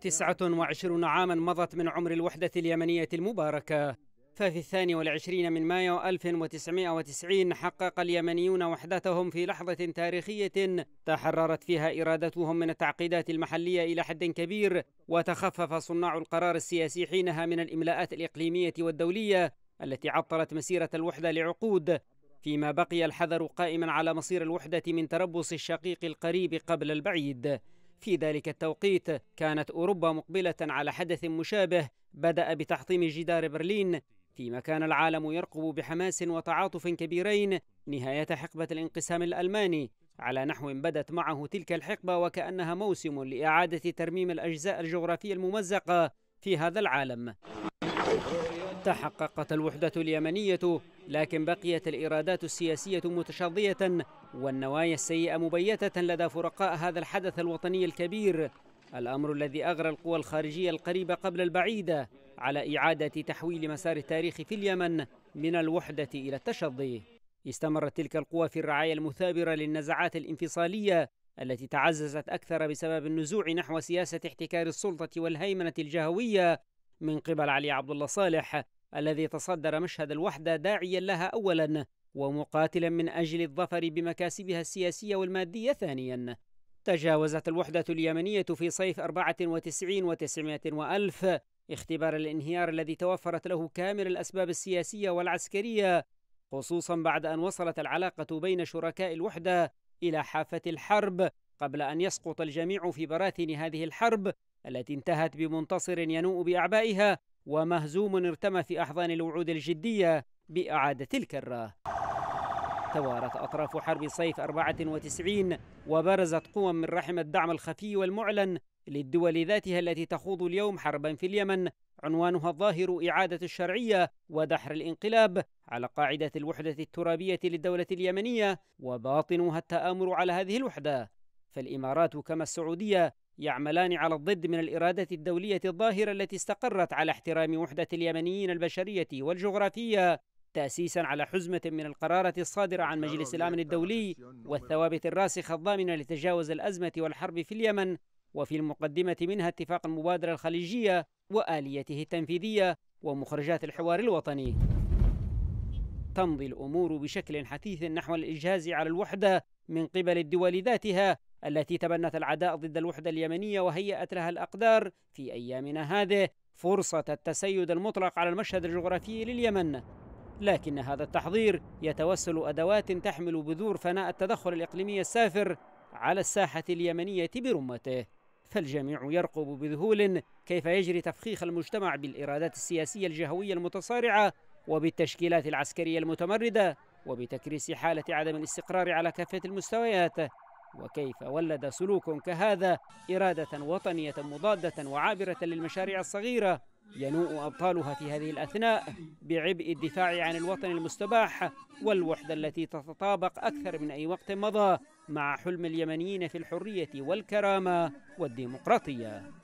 29 عاما مضت من عمر الوحدة اليمنية المباركة ففي الثاني والعشرين من مايو 1990 حقق اليمنيون وحدتهم في لحظة تاريخية تحررت فيها إرادتهم من التعقيدات المحلية إلى حد كبير وتخفف صناع القرار السياسي حينها من الإملاءات الإقليمية والدولية التي عطلت مسيرة الوحدة لعقود فيما بقي الحذر قائما على مصير الوحدة من تربص الشقيق القريب قبل البعيد في ذلك التوقيت كانت أوروبا مقبلة على حدث مشابه بدأ بتحطيم جدار برلين فيما كان العالم يرقب بحماس وتعاطف كبيرين نهاية حقبة الانقسام الألماني على نحو بدت معه تلك الحقبة وكأنها موسم لإعادة ترميم الأجزاء الجغرافية الممزقة في هذا العالم تحققت الوحدة اليمنية لكن بقيت الإرادات السياسية متشظية والنوايا السيئة مبيتة لدى فرقاء هذا الحدث الوطني الكبير الأمر الذي أغرى القوى الخارجية القريبة قبل البعيدة على إعادة تحويل مسار التاريخ في اليمن من الوحدة إلى التشظي استمرت تلك القوى في الرعاية المثابرة للنزعات الانفصالية التي تعززت أكثر بسبب النزوع نحو سياسة احتكار السلطة والهيمنة الجهوية من قبل علي عبد الله صالح الذي تصدر مشهد الوحدة داعيا لها أولاً ومقاتلا من أجل الظفر بمكاسبها السياسية والمادية ثانيا تجاوزت الوحدة اليمنية في صيف 94 و وألف اختبار الانهيار الذي توفرت له كامل الأسباب السياسية والعسكرية خصوصا بعد أن وصلت العلاقة بين شركاء الوحدة إلى حافة الحرب قبل أن يسقط الجميع في براثن هذه الحرب التي انتهت بمنتصر ينوء بأعبائها ومهزوم ارتمى في أحضان الوعود الجدية بإعادة الكرة توارت أطراف حرب صيف 94 وبرزت قوى من رحم الدعم الخفي والمعلن للدول ذاتها التي تخوض اليوم حربا في اليمن عنوانها الظاهر إعادة الشرعية ودحر الانقلاب على قاعدة الوحدة الترابية للدولة اليمنية وباطنها التآمر على هذه الوحدة فالإمارات كما السعودية يعملان على الضد من الإرادة الدولية الظاهرة التي استقرت على احترام وحدة اليمنيين البشرية والجغرافية تأسيسا على حزمة من القرارة الصادرة عن مجلس الأمن الدولي والثوابت الراسخة الضامنة لتجاوز الأزمة والحرب في اليمن وفي المقدمة منها اتفاق المبادرة الخليجية وآليته التنفيذية ومخرجات الحوار الوطني تمضي الأمور بشكل حثيث نحو الإجهاز على الوحدة من قبل الدول ذاتها التي تبنت العداء ضد الوحدة اليمنية وهيأت لها الأقدار في أيامنا هذه فرصة التسيد المطلق على المشهد الجغرافي لليمن لكن هذا التحضير يتوسل أدوات تحمل بذور فناء التدخل الإقليمي السافر على الساحة اليمنية برمته فالجميع يرقب بذهول كيف يجري تفخيخ المجتمع بالإرادات السياسية الجهوية المتصارعة وبالتشكيلات العسكرية المتمردة وبتكريس حالة عدم الاستقرار على كافة المستويات وكيف ولد سلوك كهذا إرادة وطنية مضادة وعابرة للمشاريع الصغيرة ينوء أبطالها في هذه الأثناء بعبء الدفاع عن الوطن المستباح والوحدة التي تتطابق أكثر من أي وقت مضى مع حلم اليمنيين في الحرية والكرامة والديمقراطية